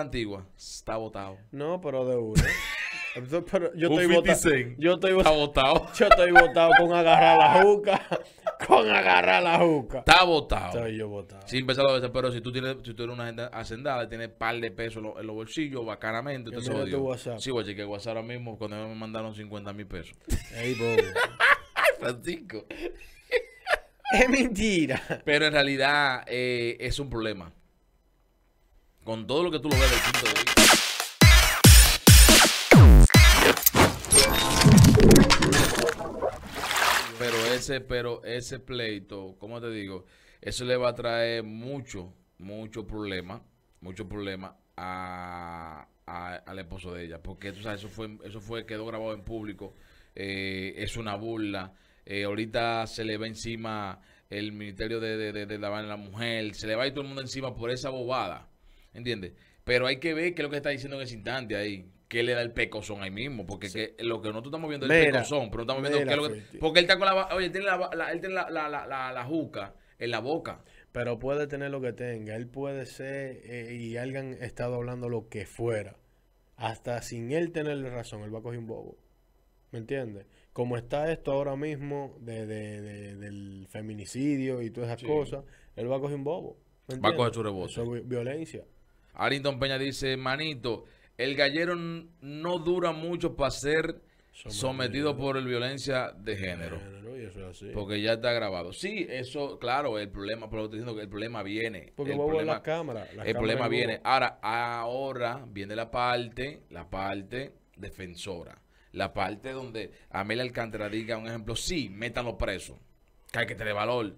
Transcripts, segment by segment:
antigua, está votado. No, pero de uno. yo, estoy botado, yo estoy botado. Yo estoy botado con agarrar la juca. Con agarrar la juca. Está botado. Estoy yo botado. Sí, a veces, pero si tú tienes, si tú eres una agenda hacendada y tienes par de pesos en los, bolsillos, bacanamente, entonces odio. WhatsApp. Sí, voy a WhatsApp ahora mismo cuando me mandaron 50 mil pesos. Ey, bobo. Francisco. es mentira. Pero en realidad eh, es un problema con todo lo que tú lo ves del punto de vista. Pero ese, pero ese pleito, ¿cómo te digo? Eso le va a traer mucho, mucho problema, mucho problema a, al esposo de ella. Porque sabes, eso fue, eso fue, quedó grabado en público. Eh, es una burla. Eh, ahorita se le va encima el Ministerio de, de, la, la Mujer, se le va a ir todo el mundo encima por esa bobada. ¿Entiendes? Pero hay que ver qué es lo que está diciendo en ese instante ahí. ¿Qué le da el pecozón ahí mismo? Porque lo que nosotros estamos viendo es el pecozón, pero estamos viendo que. porque él está con la. Oye, tiene la, la, la juca en la boca. Pero puede tener lo que tenga. Él puede ser. Eh, y alguien ha estado hablando lo que fuera. Hasta sin él tenerle razón, él va a coger un bobo. ¿Me entiendes? Como está esto ahora mismo de, del feminicidio y todas esas cosas, él va a coger un bobo. va a coger su violencia. Arlington Peña dice, manito, el gallero no dura mucho para ser sometido, por el violencia de género. Porque ya está grabado. Sí, eso, claro, el problema, pero estoy diciendo que el problema viene. Porque el problema, la cámara. el problema viene. Ahora, ahora viene la parte, la parte defensora. La parte donde Amelia Alcántara diga un ejemplo, sí, métanlo preso. Que hay que tener valor.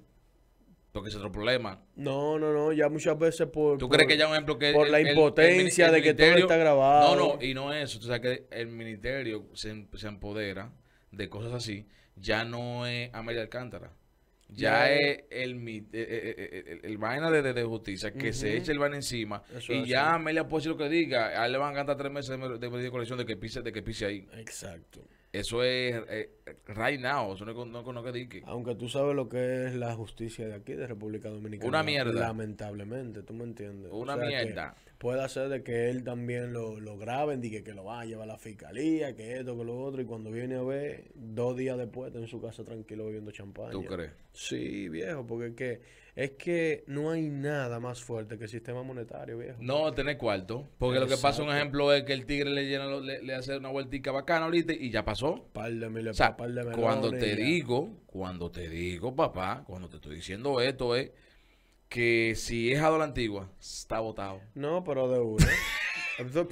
Porque es otro problema. No, no, no, ya muchas veces por... ¿Tú crees que ya un ejemplo que... Por la impotencia de que todo está grabado. No, no, y no eso. Tú sabes que el ministerio se, empodera de cosas así. Ya no es Amelia Alcántara. Ya es e, e, e, el, el, vaina de, justicia que se echa el vaina encima. y ya Amelia puede decir lo que diga. A él le van a cantar tres meses de, medida de colección de que pise, de que pise ahí. Exacto. Eso es... Eh, right now, eso no, no, con lo que Aunque tú sabes lo que es la justicia de aquí, de República Dominicana. Una mierda. Lamentablemente, tú me entiendes. Una mierda. Puede ser de que él también lo, lo graben, que, que lo va a llevar a la fiscalía, que esto, que lo otro, y cuando viene a ver, dos días después está en su casa tranquilo bebiendo champán. ¿Tú crees? Sí, viejo, porque es que, no hay nada más fuerte que el sistema monetario, viejo. No, tener cuarto. Porque lo que pasa, un ejemplo, es que el tigre le, llena, le, hace una vueltica bacana ahorita y ya pasó. Par de o sea, cuando te digo, cuando te digo, papá, cuando te estoy diciendo esto es que si es a antigua, está votado. No, pero de uno.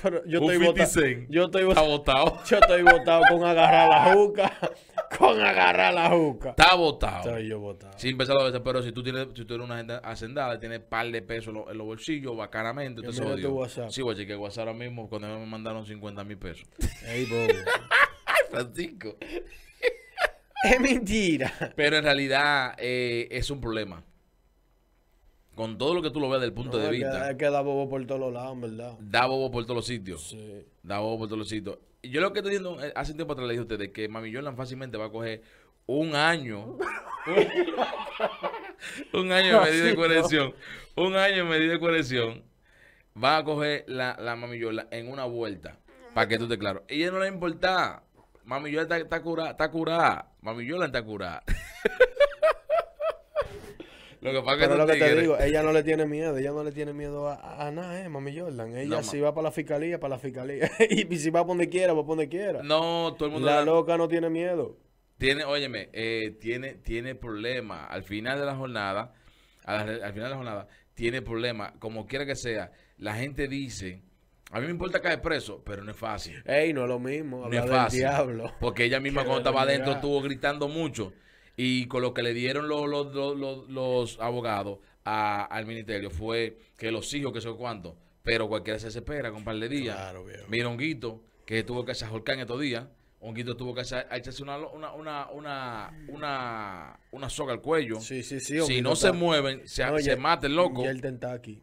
pero yo, estoy votado, yo estoy Está votado. Yo estoy votado con agarrar la juca. Con agarrar la juca. Está votado. Estoy yo votado. a pero si tú tienes, si tú eres una gente hacendada y tienes par de pesos en, los bolsillos, bacanamente, te WhatsApp. Sí, güey, que WhatsApp ahora mismo cuando me mandaron 50 mil pesos. Ey, bobo. Francisco. Es mentira. Pero en realidad eh, es un problema. Con todo lo que tú lo veas del punto de vista. que da bobo por todos lados, verdad. Da bobo por todos los sitios. Da bobo por todos los sitios. Yo lo que estoy diciendo, eh, hace tiempo atrás le dije a ustedes que Mami Jordan fácilmente va a coger un año. un año de medida de cohesión Un año de medida de colección Va a coger la, la Mami en una vuelta. Para que tú te claro. Ella no le importa. Mami Yola está, curada, está curada. Mami Yola está curada. Lo que pasa es que lo te digo, ella no le tiene miedo, ella no le tiene miedo a, nada, eh, mami Jordan. Ella si va para la fiscalía, para la fiscalía. y, si va a donde quiera, va a donde quiera. No, todo el mundo. La, loca no tiene miedo. Tiene, óyeme, eh, tiene, tiene problema. Al final de la jornada, al, al final de la jornada, tiene problema. Como quiera que sea, la gente dice a mí me importa que caer preso, pero no es fácil. Ey, no es lo mismo. No es fácil. Porque ella misma cuando estaba adentro estuvo gritando mucho. Y con lo que le dieron los, abogados al ministerio fue que los hijos, que son cuántos. Pero cualquiera se espera con un par de días. Claro, Mira, Honguito, que tuvo que hacer en estos días. Honguito tuvo que echarse una, una, una, una, soga al cuello. Sí, sí, sí. Si no se mueven, se, se mata el loco. él aquí.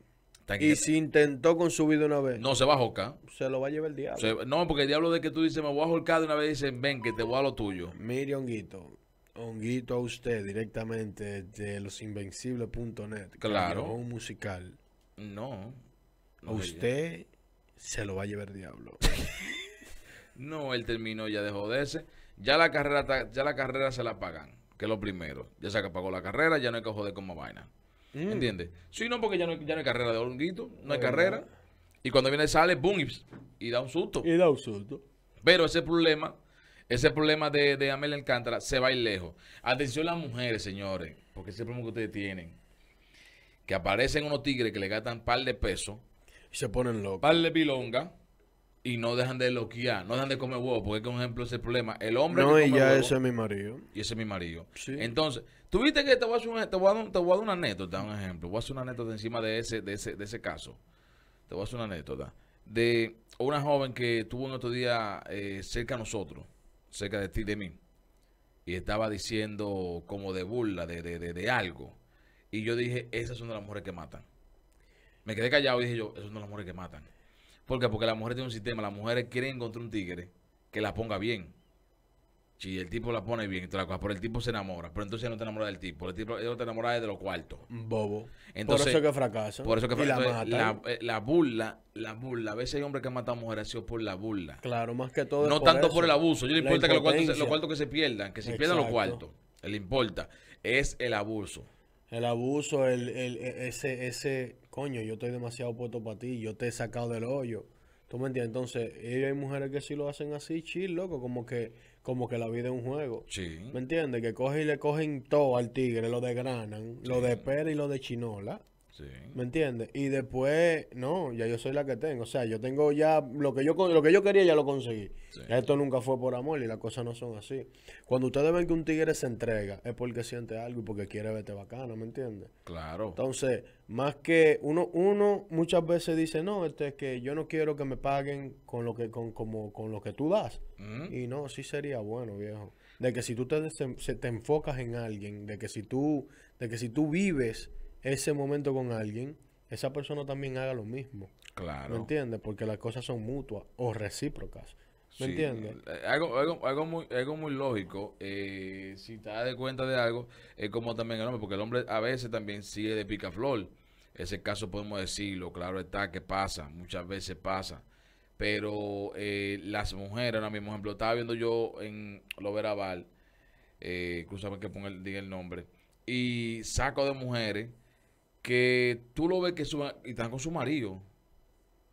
Y si intentó con su vida una vez. No se va a Se lo va a llevar el diablo. no, porque el diablo de que tú dices, me voy a jolcar de una vez, dicen, ven, que te voy a lo tuyo. Mire, Honguito. Honguito a usted directamente de losinvencibles.net. Claro. Un musical. No. usted se lo va a llevar el diablo. no, él terminó ya de joderse. Ya la carrera, ya la carrera se la pagan, que es lo primero. Ya se apagó la carrera, ya no hay que joder con más vaina. ¿Me mm. ¿Entiendes? Sí, no, porque ya no, ya no carrera de honguito, no hay carrera. Y cuando viene sale, boom, y, da un susto. Y da un susto. Pero ese problema, ese problema de, de Amelia Alcántara se va a ir lejos. Atención las mujeres, señores, porque ese problema que ustedes tienen, que aparecen unos tigres que le gastan par de pesos. Y se ponen locos. Par de pilonga y no dejan de loquear, no dejan de comer huevo, porque es un ejemplo ese problema. El hombre. No, y ya ese es mi marido. Y ese es mi marido. Sí. Entonces, viste que te voy, a hacer te, voy a dar, una anécdota, un ejemplo. Voy a hacer una anécdota encima de ese, de ese, de ese caso. Te voy a hacer una anécdota. De una joven que tuvo un otro día eh, cerca de nosotros, cerca de ti, de mí. Y estaba diciendo como de burla, de, de, de, algo. Y yo dije, esas son de las mujeres que matan. Me quedé callado y dije yo, esas son las mujeres que matan. ¿Por qué? Porque la mujer tiene un sistema. Las mujeres quiere encontrar un tigre que la ponga bien. Si el tipo la pone bien, toda el tipo se enamora. Pero entonces no te enamora del tipo. El tipo no te enamora de los cuartos. Bobo. por eso que fracasa. Por eso que fracasa. La, la, eh, la, burla, la burla. A veces hay hombres que han a mujeres sido por la burla. Claro, más que todo. No tanto por el abuso. Yo le importa que los cuartos, que se pierdan, que se pierdan los cuartos. Le importa. Es el abuso. El abuso, el, el, e, ese, coño, yo estoy demasiado puesto para ti, yo te he sacado del hoyo. ¿Tú me entiendes? Entonces, hay mujeres que sí lo hacen así, chill, loco, como que, como que la vida es un juego. Sí. ¿Me entiendes? Que cogen y le cogen todo al tigre, lo de granan, lo de pera y lo de chinola. ¿Me entiendes? Y después, no, ya yo soy la que tengo. O sea, yo tengo ya lo que yo lo que yo quería ya lo conseguí. esto nunca fue por amor y las cosas no son así. Cuando ustedes ven que un tigre se entrega, es porque siente algo y porque quiere verte bacano, ¿me entiendes? Claro. Entonces, más que uno, uno muchas veces dice, no, este es que yo no quiero que me paguen con lo que, con, como, con lo que tú das. Mm. Y no, sí sería bueno, viejo. De que si tú te, te enfocas en alguien, de que si tú, de que si tú vives ese momento con alguien, esa persona también haga lo mismo. Claro. ¿Me entiendes? Porque las cosas son mutuas o recíprocas. ¿Me entiendes? Eh, algo, muy, algo muy lógico. Eh, si te das cuenta de algo, es como también el hombre, porque el hombre a veces también sigue de picaflor. Ese caso podemos decirlo, claro está que pasa, muchas veces pasa. Pero eh, las mujeres, ahora mismo, ejemplo, estaba viendo yo en Loveraval, eh, que ponga el, diga el nombre, y saco de mujeres que tú lo ves que su, y están con su marido,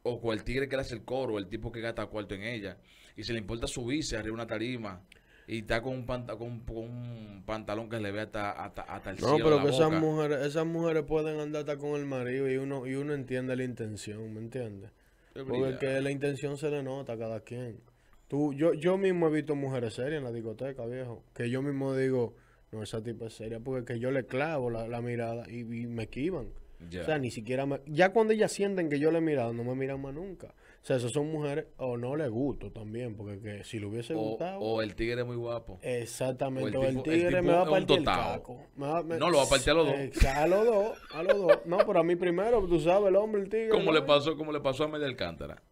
o con el tigre que le hace el coro, el tipo que gasta cuarto en ella, y se le importa subirse arriba de una tarima. Y está con un, un pantalón que le ve hasta, hasta, el cielo. No, pero que esas mujeres, esas mujeres pueden andar hasta con el marido y uno, y uno entiende la intención, ¿me entiendes? Porque la intención se le nota a cada quien. Tú, yo, yo mismo he visto mujeres serias en la discoteca, viejo. Que yo mismo digo, no, esa tipa es seria porque que yo le clavo la, mirada y, me esquivan. O sea, ni siquiera me, Ya cuando ellas sienten que yo le he mirado, no me miran más nunca. O sea, esas son mujeres o no le gusto también, porque que si le hubiese gustado... O, el tigre es muy guapo. Exactamente, o el, tigre me va a partir el caco. no, lo va a partir a los dos. a los dos, a los dos. No, pero a mí primero, tú sabes, el hombre, el tigre... Como le pasó, como le pasó a Amelia Alcántara.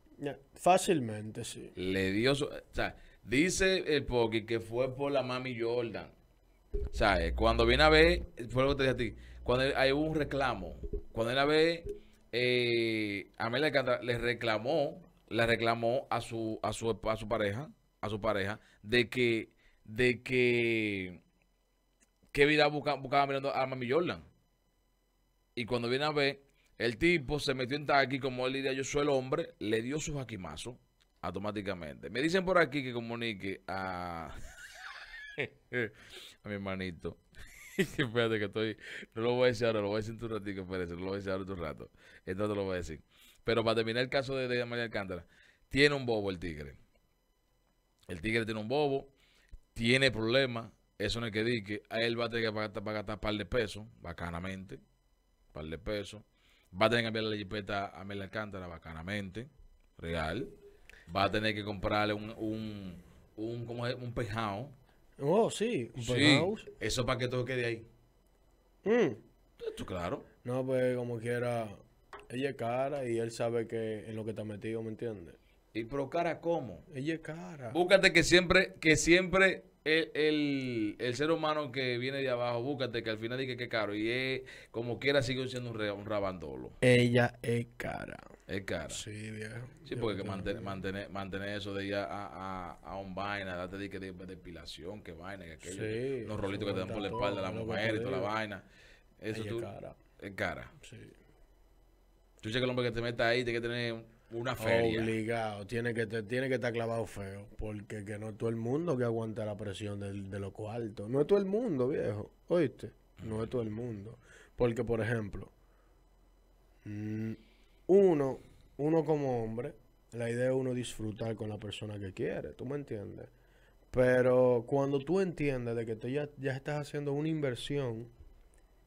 Fácilmente, sí. Le dio... o sea, dice el Poki que fue por la mami Jordan. Eh, cuando viene a ver, fue lo que te dije a ti, cuando hay un reclamo, cuando viene a ver, eh, me encanta, le reclamó, le reclamó a su, a su, a su pareja, a su pareja, de que, de que, que vida buscaba mirando a Mami Jordan. Y cuando viene a ver, el tipo se metió en taqui, como él diría, yo soy el hombre, le dio su jaquimazo automáticamente. Me dicen por aquí que comunique a... a mi hermanito. Espérate que estoy. No lo voy a decir ahora, lo voy a decir en tu ratito, espérate, no lo voy a decir ahora en tu rato. te lo voy a decir. Pero para terminar el caso de, de María Alcántara, tiene un bobo el tigre. El tigre tiene un bobo, tiene problemas. Eso no es que dije, A él va a tener que pagar, pagar, un par de pesos, bacanamente. Un Par de pesos. Va a tener que cambiar la jipeta a Mel Alcántara, bacanamente. Real. Va a tener que comprarle un, un, un, como un pejado Oh, sí. sí, eso para que todo quede ahí. Mm. Esto claro. No, pues como quiera, ella es cara y él sabe que en lo que está metido, ¿me entiendes? ¿Y pero cara cómo? Ella es cara. Búscate que siempre, que siempre el, ser humano que viene de abajo, búscate que al final dice que es caro y es, como quiera sigue siendo un rabandolo. Ella es cara. Es cara. Sí, viejo. Sí, porque que mantener, mantener, mantener eso de ir a, a, a un vaina, date de que de, depilación, que vaina, que aquello. los rolitos que te dan por la espalda, la mujer y toda la vaina. Eso tú, es cara. Es cara. Sí. Tú dices que el hombre que te meta ahí tiene que tener una feria. Obligado, tiene que, te, tiene que estar clavado feo, porque que no es todo el mundo que aguanta la presión de los cuartos. No es todo el mundo, viejo, ¿oíste? No es mm. todo el mundo. Porque, por ejemplo, mmm, uno, uno como hombre, la idea es uno disfrutar con la persona que quiere, ¿tú me entiendes? Pero cuando tú entiendes de que tú ya, ya estás haciendo una inversión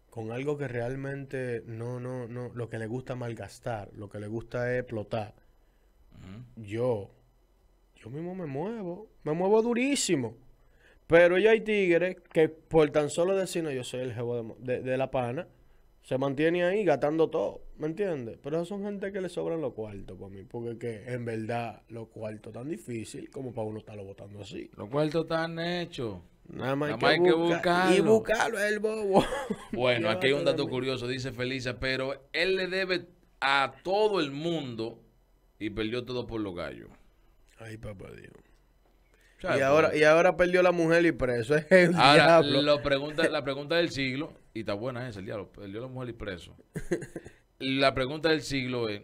con algo que realmente no, no, no, lo que le gusta malgastar, lo que le gusta es explotar. Yo, yo mismo me muevo, me muevo durísimo. Pero ya hay tigres que por tan solo decir, no, yo soy el jevo de la pana, se mantiene ahí gastando todo, ¿me entiendes? Pero son gente que le sobran los cuartos para mí, porque que en verdad los cuartos tan difícil como para uno estarlo votando así. Los cuartos están hechos. Nada más, hay, que, buscar buscarlo. Y buscarlo el bobo. Bueno, aquí hay un dato curioso, dice Felicia, pero él le debe a todo el mundo y perdió todo por los gallos. Ay, papá Dios y, ahora, y ahora perdió la mujer y preso. diablo. pregunta, la pregunta del siglo, y está buena esa, el diablo, perdió la mujer y preso. la pregunta del siglo es,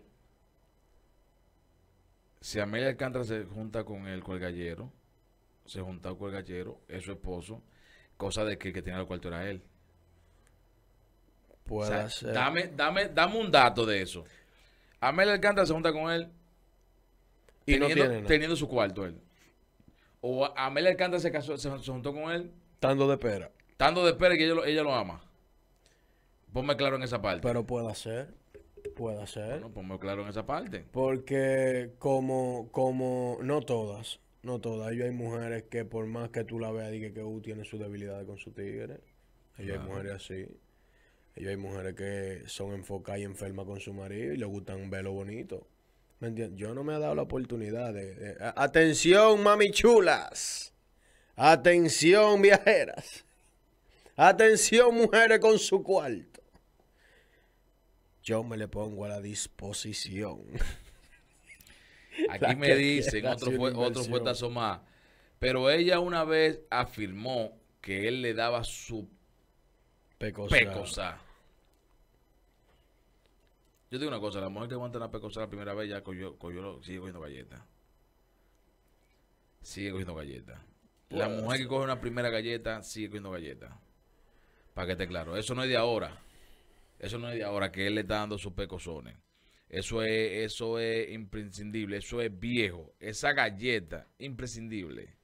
si Amelia Alcántara se junta con el gallero, se junta con el gallero, es su esposo, cosa de que que tenía el cuarto era él. Puede ser. Dame, dame, dame un dato de eso. Amelia Alcántara se junta con él y no tiene, teniendo su cuarto él. O Amelia Alcántara se casó, se, juntó con él. Tando de pera. Tando de pera que ella, lo ama. Ponme claro en esa parte. Pero puede ser. Puede ser. ponme claro en esa parte. Porque como, como, no todas, no todas. hay mujeres que por más que tú la veas, y que U tiene sus debilidades con su tigre. hay mujeres así. hay mujeres que son enfocadas y enfermas con su marido y le gustan velo bonito. Yo no me he dado la oportunidad de, Atención, mami chulas. Atención, viajeras. Atención, mujeres con su cuarto. Yo me le pongo a la disposición. Aquí me dicen, otro fue, otro Pero ella una vez afirmó que él le daba su Pecosá. Yo digo una cosa, la mujer que aguanta una pecosa la primera vez ya cogió, cogió, sigue cogiendo galletas. Sigue cogiendo galletas. La pues, mujer que coge una primera galleta sigue cogiendo galletas. Para que esté claro. Eso no es de ahora. Eso no es de ahora que él le está dando sus pecosones. Eso es, eso es imprescindible. Eso es viejo. Esa galleta, imprescindible.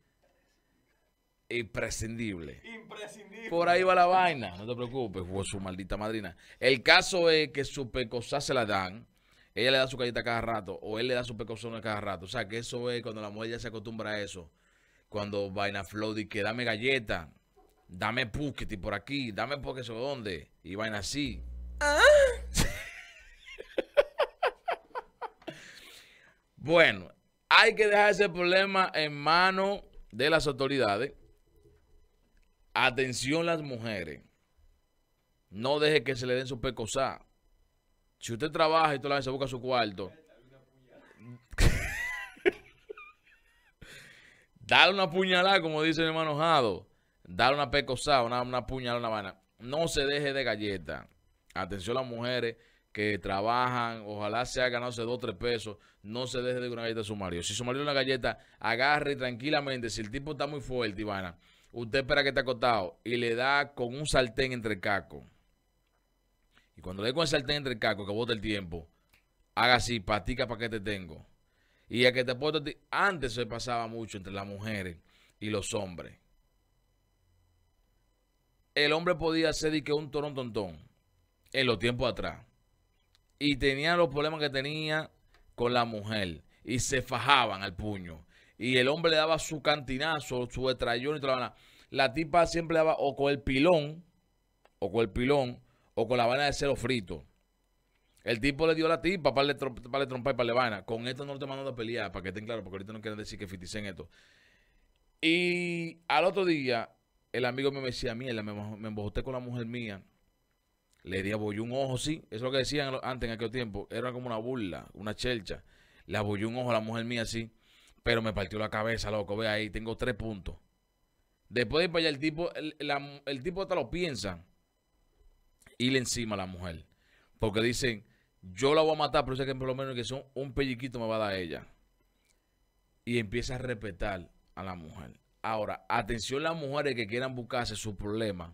Imprescindible. Imprescindible. Por ahí va la vaina, no te preocupes, fue su maldita madrina. El caso es que su pecosa se la dan, ella le da su galleta cada rato, o él le da su a cada rato. O sea, que eso es cuando la mujer ya se acostumbra a eso. Cuando vaina flow y que dame galleta, dame y por aquí, dame porque sobre dónde, y vaina así. Ah. bueno, hay que dejar ese problema en manos de las autoridades. Atención las mujeres. No deje que se le den su pecosá. Si usted trabaja y toda la vez se busca su cuarto. dale una puñalada, como dice el hermano Jado. Dale una pecosá, una, una puñalada, una vana. No se deje de galleta. Atención las mujeres que trabajan, ojalá se haya ganado dos o tres pesos, no se deje de una galleta a su marido. Si su marido una galleta, agarre tranquilamente. Si el tipo está muy fuerte, Ivana, usted espera que esté acotado y le da con un sartén entre el caco. Y cuando le da con el sartén entre el caco, que bota el tiempo, haga así, patica para que te tengo. Y ya que te puedo... Antes se pasaba mucho entre las mujeres y los hombres. El hombre podía ser que un torón tontón en los tiempos atrás. Y tenía los problemas que tenía con la mujer. Y se fajaban al puño y el hombre le daba su cantinazo, su estrellón y toda la vaina. La tipa siempre daba o con el pilón, o con el pilón, o con la vaina de cero frito. El tipo le dio la tipa para le, trompar y para le vaina. Con esto no te mandando a pelear, para que estén claros, porque ahorita no quieren decir que fiticen esto. Y al otro día, el amigo me decía, mierda, me, me con la mujer mía. Le di a un ojo, sí. Eso es lo que decían antes en aquel tiempo. Era como una burla, una chelcha. Le abolló un ojo a la mujer mía, sí. Pero me partió la cabeza, loco. Ve ahí, tengo tres puntos. Después de ir para allá, el tipo, el, tipo hasta lo piensa. Y le encima a la mujer. Porque dicen, yo la voy a matar, pero sé que por lo menos que son un pelliquito me va a dar ella. Y empieza a respetar a la mujer. Ahora, atención las mujeres que quieran buscarse su problema.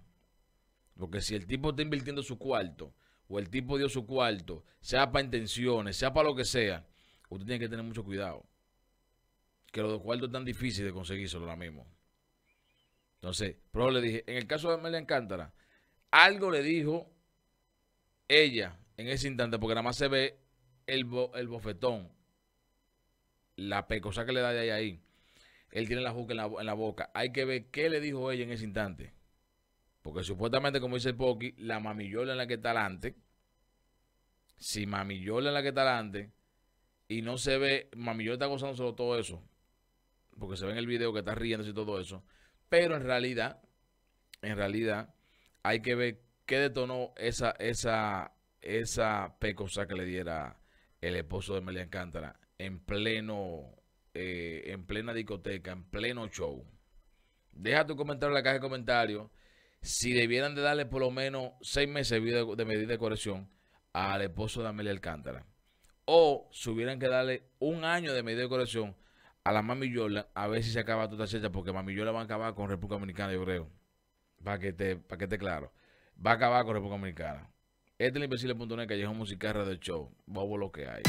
Porque si el tipo está invirtiendo su cuarto, o el tipo dio su cuarto, sea para intenciones, sea para lo que sea, usted tiene que tener mucho cuidado que los cuartos es tan difícil de solo ahora mismo. Entonces, pero le dije, en el caso de Amelia Encántara, algo le dijo ella en ese instante, porque nada más se ve el, el bofetón, la pecosa que le da de ahí ahí. Él tiene la juca en la, boca. Hay que ver qué le dijo ella en ese instante. Porque supuestamente, como dice el la mamillola en la que está adelante, si mamillola en la que está adelante, y no se ve, mamillola está sobre todo eso, porque se ve en el video que está riendo y todo eso. Pero en realidad, en realidad, hay que ver qué detonó esa, esa, esa pecosa que le diera el esposo de Amelia Alcántara en pleno, eh, en plena discoteca, en pleno show. Deja tu comentario en la caja de comentarios. Si debieran de darle por lo menos seis meses de, de medida de corrección al esposo de Amelia Alcántara. O si hubieran que darle un año de medida de corrección a la Mami a ver si se acaba toda esta porque Mami Yola va a acabar con República Dominicana, yo creo. Para que esté claro. Va a acabar con República Dominicana. Este es el que Callejón Musical Radio Show. Bobo lo que hay.